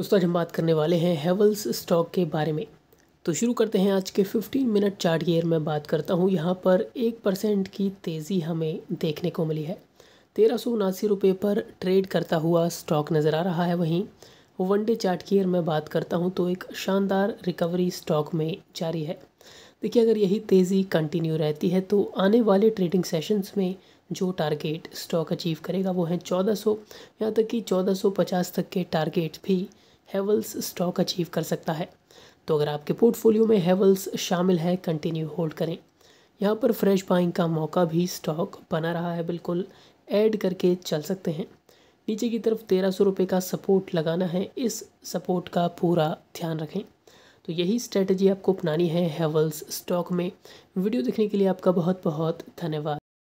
दोस्तों आज हम बात करने वाले हैं हेवल्स स्टॉक के बारे में तो शुरू करते हैं आज के 15 मिनट चार्ट ईयर में बात करता हूँ यहाँ पर एक परसेंट की तेज़ी हमें देखने को मिली है तेरह सौ उनासी रुपये पर ट्रेड करता हुआ स्टॉक नज़र आ रहा है वहीं वन डे चार्ट ईयर में बात करता हूँ तो एक शानदार रिकवरी स्टॉक में जारी है देखिए अगर यही तेज़ी कंटिन्यू रहती है तो आने वाले ट्रेडिंग सेशंस में जो टारगेट स्टॉक अचीव करेगा वो है 1400 यहाँ तक कि 1450 तक के टारगेट भी हेवल्स स्टॉक अचीव कर सकता है तो अगर आपके पोर्टफोलियो में हैवल्स शामिल है कंटिन्यू होल्ड करें यहाँ पर फ्रेश बाइंग का मौका भी स्टॉक बना रहा है बिल्कुल ऐड करके चल सकते हैं नीचे की तरफ तेरह सौ रुपये का सपोर्ट लगाना है इस सपोर्ट का पूरा ध्यान रखें तो यही स्ट्रेटजी आपको अपनानी है हेवल्स स्टॉक में वीडियो देखने के लिए आपका बहुत बहुत धन्यवाद